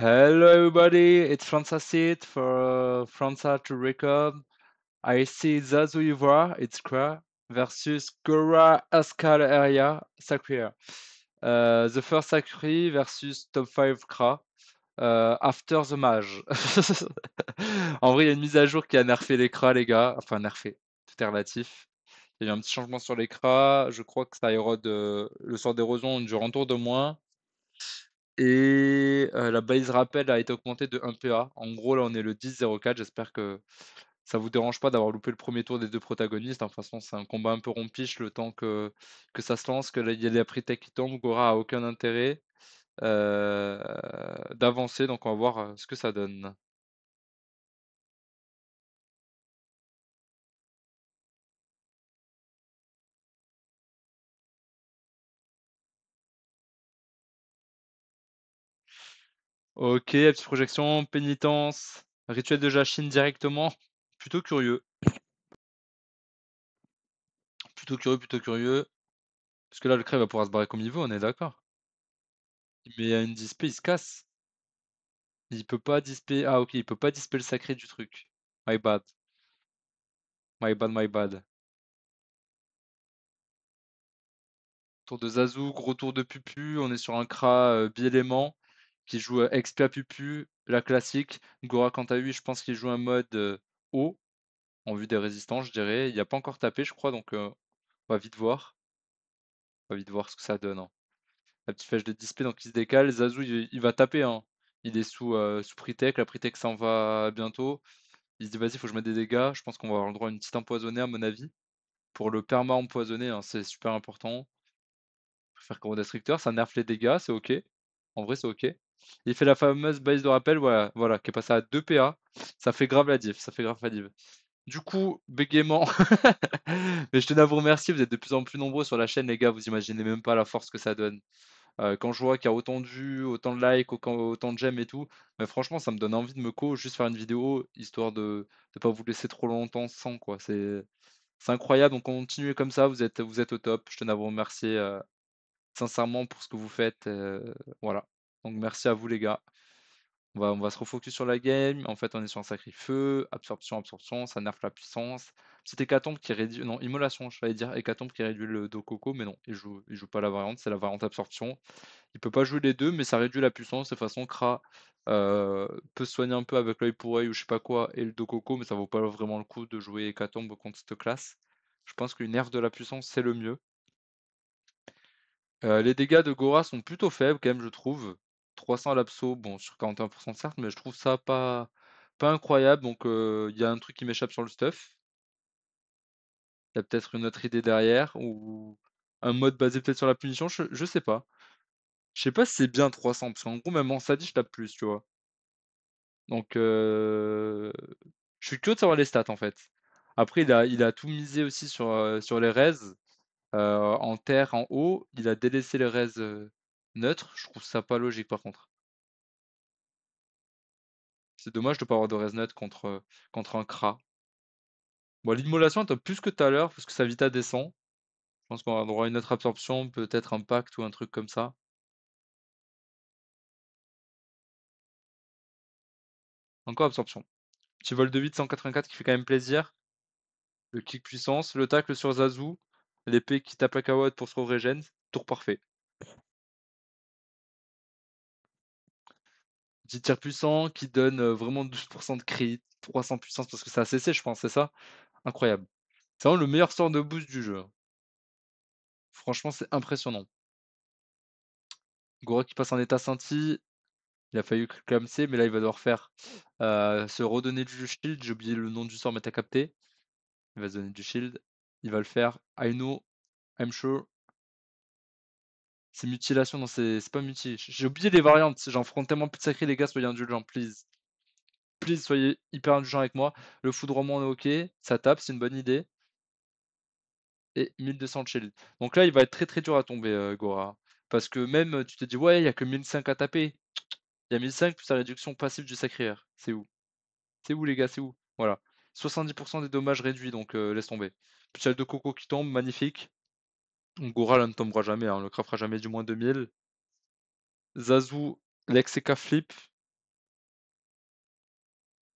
Hello, everybody. It's Franca Seed for uh, to record. I see Zazu Ivoire, it's Kra, versus Gora Askal Area, uh, the first Sacri versus Top 5 Kra. Uh, after the Mage. en vrai, il y a une mise à jour qui a nerfé les les gars. Enfin, nerfé, tout est relatif. Il y a eu un petit changement sur les Je crois que ça érode euh, le sort d'érosion durant un tour de moins. Et la base rappel a été augmentée de 1 PA. En gros, là, on est le 10-04. J'espère que ça ne vous dérange pas d'avoir loupé le premier tour des deux protagonistes. En hein, De toute façon, c'est un combat un peu rompiche le temps que, ça se lance, que y a les prix qui tombent. Gora a aucun intérêt d'avancer. Donc, on va voir ce que ça donne. Ok, petite projection, pénitence, rituel de Jachin directement. Plutôt curieux. Plutôt curieux, plutôt curieux. Parce que là, le crève va pouvoir se barrer comme il veut, on est d'accord. Mais il a une dispé, il se casse. Il peut pas dispé. Ah, ok, il peut pas disper le sacré du truc. My bad. My bad, my bad. Tour de Zazu, gros tour de Pupu. On est sur un Kra bi euh, biélément qui joue à Pupu, la classique. Gora, quant à lui, je pense qu'il joue un mode haut, en vue des résistances je dirais. Il n'a a pas encore tapé, je crois, donc on va vite voir. On va vite voir ce que ça donne. Hein. La petite flèche de display, donc il se décale. Zazu, il, va taper. Hein. Il est sous, sous Pritech. La Pritech s'en va bientôt. Il se dit, vas-y, il faut que je mette des dégâts. Je pense qu'on va avoir le droit à une petite empoisonnée, à mon avis. Pour le perma empoisonné, hein, c'est super important. Je préfère qu'on destructeur, ça nerf les dégâts, c'est ok. En vrai, c'est ok. Il fait la fameuse base de rappel, voilà, voilà, qui est passée à 2 PA. Ça fait grave la div, ça fait grave la Du coup, bégaiement, mais je tenais à vous remercier. Vous êtes de plus en plus nombreux sur la chaîne, les gars. Vous imaginez même pas la force que ça donne. Euh, quand je vois qu'il y a autant de vues, autant de likes, autant de j'aime et tout, mais franchement, ça me donne envie de me co, juste faire une vidéo, histoire de ne pas vous laisser trop longtemps sans quoi. C'est incroyable. Donc continuez comme ça. Vous êtes, vous êtes au top. Je tenais à vous remercier euh, sincèrement pour ce que vous faites. Euh, voilà. Donc merci à vous les gars. On va, on va se refocus sur la game. En fait, on est sur un sacré feu. Absorption, absorption, ça nerf la puissance. c'est hécatombe qui réduit. Non, immolation, je vais dire hécatombe qui réduit le Coco mais non, il joue, il joue pas la variante, c'est la variante absorption. Il peut pas jouer les deux, mais ça réduit la puissance. De toute façon, Kra euh, peut peut soigner un peu avec l'œil pour œil ou je sais pas quoi et le Coco mais ça vaut pas vraiment le coup de jouer hécatombe contre cette classe. Je pense qu'une nerf de la puissance, c'est le mieux. Euh, les dégâts de Gora sont plutôt faibles quand même, je trouve. 300 l'abso, bon, sur 41% certes, mais je trouve ça pas, pas incroyable. Donc, il y a un truc qui m'échappe sur le stuff. Il y a peut-être une autre idée derrière, ou un mode basé peut-être sur la punition, je, sais pas. Je sais pas si c'est bien 300, parce qu'en gros, même en sadie, je tape plus, tu vois. Donc, je suis curieux de savoir les stats, en fait. Après, il a, il a tout misé aussi sur, sur les res en terre, en haut, il a délaissé les raises neutre, je trouve ça pas logique par contre. C'est dommage de pas avoir de Resnet contre, contre un Kra. Bon, l'immolation est plus que tout à l'heure, parce que sa vita descend. Je pense qu'on aura droit une autre absorption, peut-être un pacte ou un truc comme ça. Encore absorption. Petit vol de 8, 184 qui fait quand même plaisir. Le kick puissance, le tacle sur Zazu, l'épée qui tape la Kawaii pour se régène, tour parfait. 10 tirs puissants qui donne vraiment 12% de crit, 300 puissance parce que ça a cessé, je pense, c'est ça Incroyable. C'est vraiment le meilleur sort de boost du jeu. Hein. Franchement, c'est impressionnant. Goro qui passe en état senti. Il a failli clamser, mais là, il va devoir faire se redonner du shield. J'ai oublié le nom du sort, mais t'as capté. Il va se donner du shield. Il va le faire. I know, I'm sure, c'est mutilation, non, c'est pas muti. J'ai oublié les mmh. variantes. J'en ferai tellement plus de sacré, les gars, soyez indulgents, please. Please, soyez hyper indulgents avec moi. Le foudrement, est ok. Ça tape, c'est une bonne idée. Et 1200 de shield. Donc là, il va être très très dur à tomber, euh, Gora. Parce que même, euh, tu te dis, ouais, il n'y a que 1500 à taper. Il y a 1005 plus la réduction passive du sacré C'est où C'est où, les gars C'est où Voilà. 70% des dommages réduits, donc euh, laisse tomber. Puis de coco qui tombe, magnifique. Goral ne tombera jamais, hein, on le craffera jamais du moins 2000. Zazu, lex eka flip.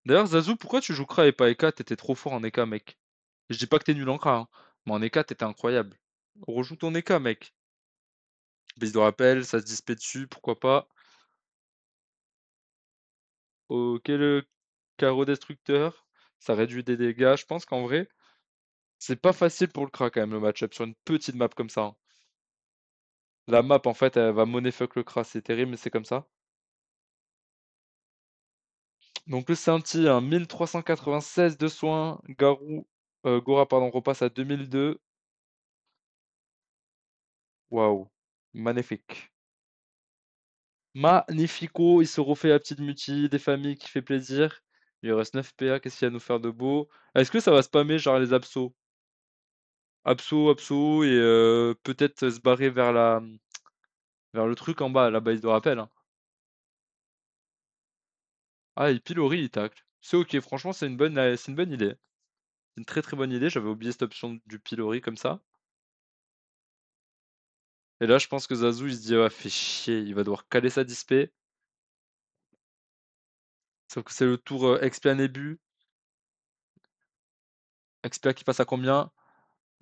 D'ailleurs, Zazu, pourquoi tu joues Kra et pas Eka T'étais trop fort en Eka mec. Je dis pas que t'es nul en Kra, hein, mais en Eka t'étais incroyable. Rejoue ton Eka mec. Bise de rappel, ça se dispute dessus, pourquoi pas. Ok, le carreau destructeur, ça réduit des dégâts. Je pense qu'en vrai, c'est pas facile pour le Kra quand même le match-up sur une petite map comme ça. Hein. La map en fait elle va money le Kra, c'est terrible mais c'est comme ça. Donc le Sainty, 1396 hein, de soins. Garou, euh, Gora pardon, repasse à 2002. Waouh, magnifique. Magnifico, il se refait la petite muti, des familles qui fait plaisir. Il reste 9 PA, qu'est-ce qu'il à nous faire de beau Est-ce que ça va spammer genre les absos Abso, Abso, et peut-être se barrer vers la mmh, vers le truc en bas, la base de rappel. Hein. Ah, il Pilori, il tacle. C'est ok, franchement, c'est une bonne, c'est une bonne idée. C'est une très très bonne idée, j'avais oublié cette option du Pilori comme ça. Et là, je pense que Zazu, il se dit, ah, fait chier, il va devoir caler sa disp. Sauf que c'est le tour expert. XP à qui passe à combien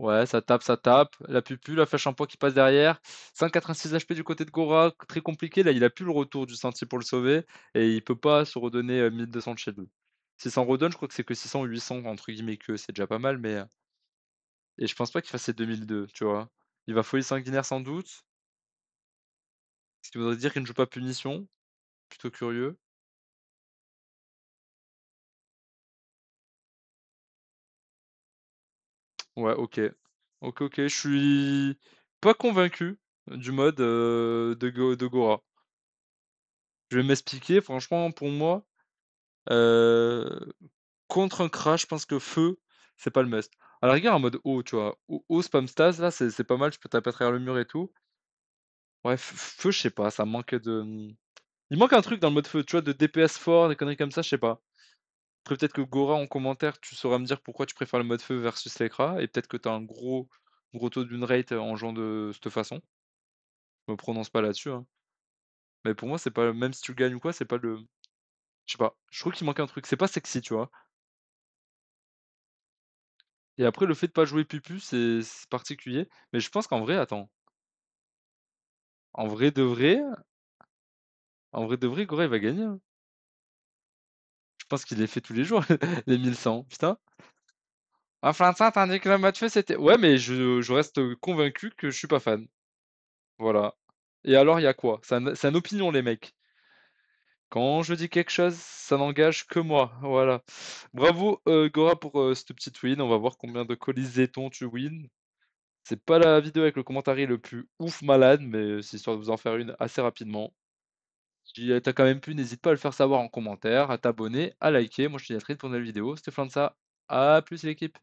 Ouais, ça tape, ça tape. La pupule, la flèche en poids qui passe derrière. 5,86 HP du côté de Gora, très compliqué. Là, il a plus le retour du sentier pour le sauver et il peut pas se redonner 1200 euh, de chez lui. S'il s'en redonne, je crois que c'est que 600 ou 800 entre guillemets que c'est déjà pas mal, mais. Euh, et je pense pas qu'il fasse ses 2002, tu vois. Il va foyer sanguinaire sans doute. Ce qui voudrait dire qu'il ne joue pas punition. Plutôt curieux. Ouais, ok. Ok, ok. Je suis pas convaincu du mode de, Go- de Gora. Je vais m'expliquer. Franchement, pour moi, contre un crash, je pense que feu, c'est pas le must. Alors regarde en mode haut, tu vois. Haut, spam stas, là, c'est pas mal. Je peux taper à le mur et tout. Ouais, feu, je sais pas. Ça manque de. Mmh, il manque un truc dans le mode feu, tu vois, de DPS fort, des conneries comme ça, je sais pas peut-être que Gora, en commentaire, tu sauras me dire pourquoi tu préfères le mode feu versus l'écra, et peut-être que tu as un gros, gros taux d'une rate en jouant de cette façon. Je me prononce pas là-dessus. Hein. Mais pour moi, c'est pas, même si tu gagnes ou quoi, c'est pas le. Je sais pas, je trouve qu'il manque un truc, c'est pas sexy, tu vois. Et après, le fait de pas jouer Pupu, c'est particulier. Mais je pense qu'en vrai, attends, en vrai de vrai, en vrai de vrai, Gora, il va gagner. Hein pense qu'il les fait tous les jours, les 1100, putain. Ah, t'as que le match fait, c'était. Ouais, mais je, reste convaincu que je suis pas fan. Voilà. Et alors, il y a quoi C'est une opinion, les mecs. Quand je dis quelque chose, ça n'engage que moi. Voilà. Bravo, euh, Gora, pour ce euh, cette petite win. On va voir combien de colis zéton tu wins. C'est pas la vidéo avec le commentaire le plus ouf malade, mais c'est histoire de vous en faire une assez rapidement. Si euh, t'as quand même pu, n'hésite pas à le faire savoir en commentaire, à t'abonner, à liker. Moi, je suis dis à très pour une nouvelle vidéo. C'était Flanza. À plus l'équipe.